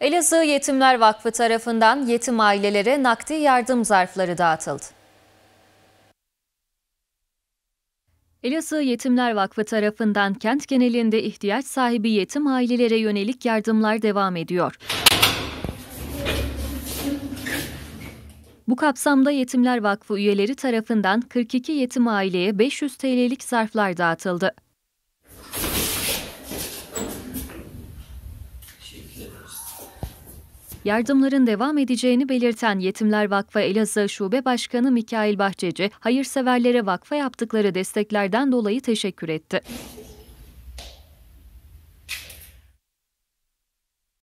Elazığ Yetimler Vakfı tarafından yetim ailelere nakdi yardım zarfları dağıtıldı. Elazığ Yetimler Vakfı tarafından kent genelinde ihtiyaç sahibi yetim ailelere yönelik yardımlar devam ediyor. Bu kapsamda Yetimler Vakfı üyeleri tarafından 42 yetim aileye 500 TL'lik zarflar dağıtıldı. Yardımların devam edeceğini belirten Yetimler Vakfı Elazığ Şube Başkanı Mikail Bahçeci, hayırseverlere vakfa yaptıkları desteklerden dolayı teşekkür etti.